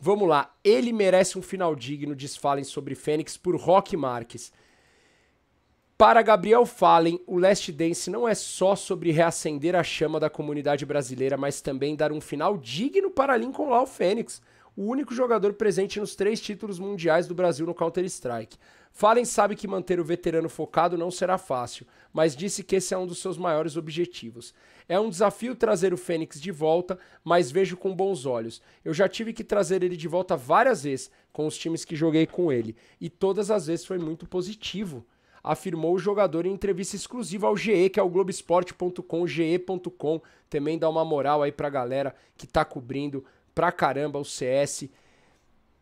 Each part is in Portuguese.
Vamos lá. Ele merece um final digno, diz Fallen sobre Fênix por Rock Marques. Para Gabriel Fallen, o Last Dance não é só sobre reacender a chama da comunidade brasileira, mas também dar um final digno para Lincoln Law Fênix o único jogador presente nos três títulos mundiais do Brasil no Counter-Strike. Fallen sabe que manter o veterano focado não será fácil, mas disse que esse é um dos seus maiores objetivos. É um desafio trazer o Fênix de volta, mas vejo com bons olhos. Eu já tive que trazer ele de volta várias vezes com os times que joguei com ele, e todas as vezes foi muito positivo. Afirmou o jogador em entrevista exclusiva ao GE, que é o Globesport.com, ge.com. Também dá uma moral aí pra galera que tá cobrindo pra caramba o CS.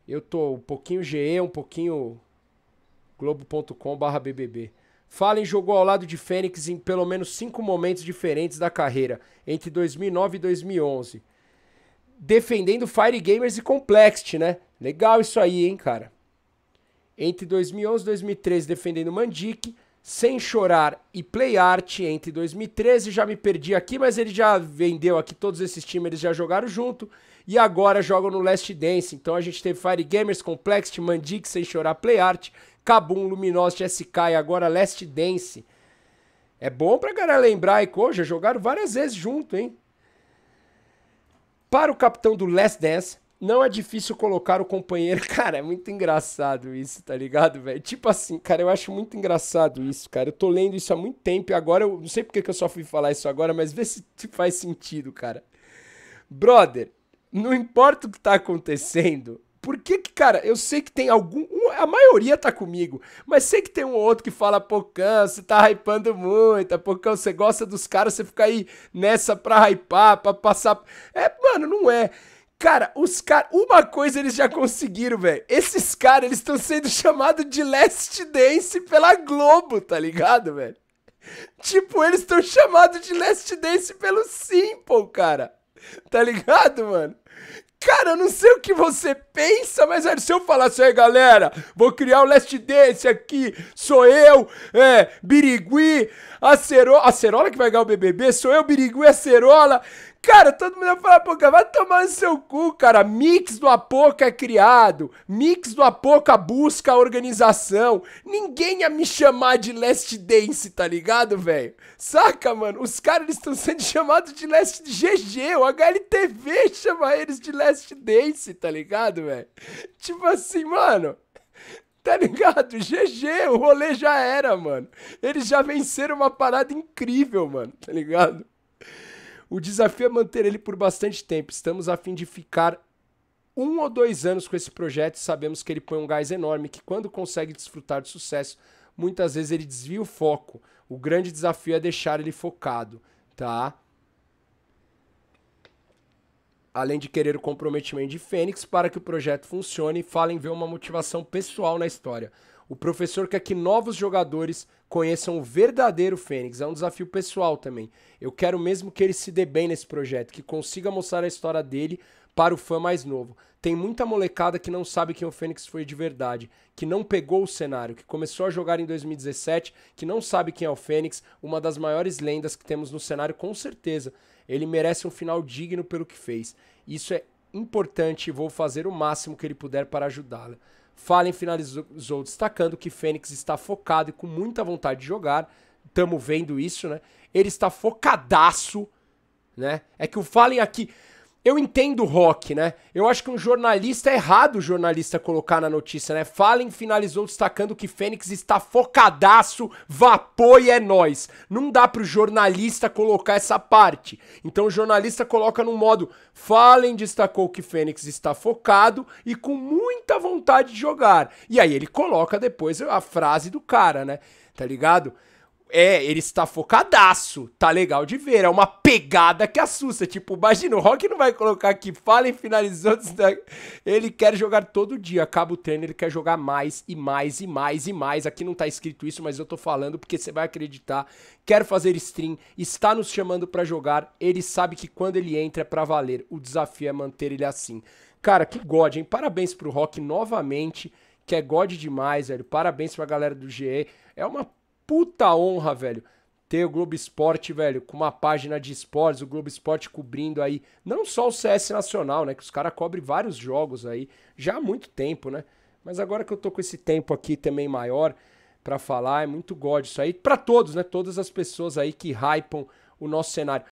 Eu tô um pouquinho GE, um pouquinho globo.com/bbb. Fallen jogou ao lado de Fênix em pelo menos cinco momentos diferentes da carreira, entre 2009 e 2011. Defendendo Fire Gamers e Complexity, né? Legal isso aí, hein, cara? Entre 2011 e 2013 defendendo Mandic, sem Chorar e Play Art entre 2013. Já me perdi aqui, mas ele já vendeu aqui todos esses times, eles já jogaram junto. E agora jogam no Last Dance. Então a gente teve Fire Gamers, Complexity, Mandic, Sem Chorar, Play Art, Kabum, Luminosity, SK e agora Last Dance. É bom pra galera lembrar, e já jogaram várias vezes junto, hein? Para o capitão do Last Dance, não é difícil colocar o companheiro. Cara, é muito engraçado isso, tá ligado, velho? Tipo assim, cara, eu acho muito engraçado isso, cara. Eu tô lendo isso há muito tempo e agora eu não sei porque que eu só fui falar isso agora, mas vê se faz sentido, cara. Brother, não importa o que tá acontecendo, por que que, cara, eu sei que tem algum. A maioria tá comigo, mas sei que tem um ou outro que fala, Pocão, você tá hypando muito, é Pocão, você gosta dos caras, você fica aí nessa pra hypar, pra passar. É, mano, não é. Cara, os caras. Uma coisa eles já conseguiram, velho. Esses caras, eles estão sendo chamados de Last Dance pela Globo, tá ligado, velho? Tipo, eles estão chamados de Last Dance pelo Simple, cara. Tá ligado, mano? Cara, eu não sei o que você pensa, mas se eu falar aí, assim, galera, vou criar o um Last Dance aqui, sou eu, é, Birigui, Acerola, Acerola que vai ganhar o BBB, sou eu, Birigui, Acerola, Cara, todo mundo ia falar, pô, vai tomar no seu cu, cara. Mix do Apoca é criado. Mix do Apoca busca a organização. Ninguém ia me chamar de Last Dance, tá ligado, velho? Saca, mano? Os caras estão sendo chamados de Last GG. O HLTV chama eles de Last Dance, tá ligado, velho? Tipo assim, mano tá ligado? GG, o rolê já era, mano. Eles já venceram uma parada incrível, mano, tá ligado? O desafio é manter ele por bastante tempo. Estamos a fim de ficar um ou dois anos com esse projeto e sabemos que ele põe um gás enorme, que quando consegue desfrutar de sucesso, muitas vezes ele desvia o foco. O grande desafio é deixar ele focado, tá? Além de querer o comprometimento de Fênix para que o projeto funcione, Fallen vê uma motivação pessoal na história. O professor quer que novos jogadores conheçam o verdadeiro Fênix. É um desafio pessoal também. Eu quero mesmo que ele se dê bem nesse projeto, que consiga mostrar a história dele para o fã mais novo. Tem muita molecada que não sabe quem o Fênix foi de verdade, que não pegou o cenário, que começou a jogar em 2017, que não sabe quem é o Fênix, uma das maiores lendas que temos no cenário, com certeza. Ele merece um final digno pelo que fez. Isso é importante e vou fazer o máximo que ele puder para ajudá-la. Fallen finalizou destacando que Fênix está focado e com muita vontade de jogar. Tamo vendo isso, né? Ele está focadaço, né? É que o Fallen aqui eu entendo o rock, né? Eu acho que um jornalista é errado o jornalista colocar na notícia, né? Fallen finalizou destacando que Fênix está focadaço, vapor e é nós. Não dá pro jornalista colocar essa parte. Então o jornalista coloca no modo Fallen destacou que Fênix está focado e com muita vontade de jogar. E aí ele coloca depois a frase do cara, né? Tá ligado? É, ele está focadaço. Tá legal de ver. É uma pegada que assusta. Tipo, imagina, o Rock não vai colocar aqui, fala e finalizou. Ele quer jogar todo dia. Acaba o treino, ele quer jogar mais e mais e mais e mais. Aqui não tá escrito isso, mas eu tô falando porque você vai acreditar. Quer fazer stream, está nos chamando para jogar. Ele sabe que quando ele entra é pra valer. O desafio é manter ele assim. Cara, que God, hein? Parabéns pro Rock novamente, que é God demais, velho. Parabéns pra galera do GE. É uma puta honra, velho, ter o Globo Esporte, velho, com uma página de esportes, o Globo Esporte cobrindo aí, não só o CS Nacional, né, que os caras cobrem vários jogos aí, já há muito tempo, né, mas agora que eu tô com esse tempo aqui também maior para falar, é muito god isso aí, para todos, né, todas as pessoas aí que hypam o nosso cenário.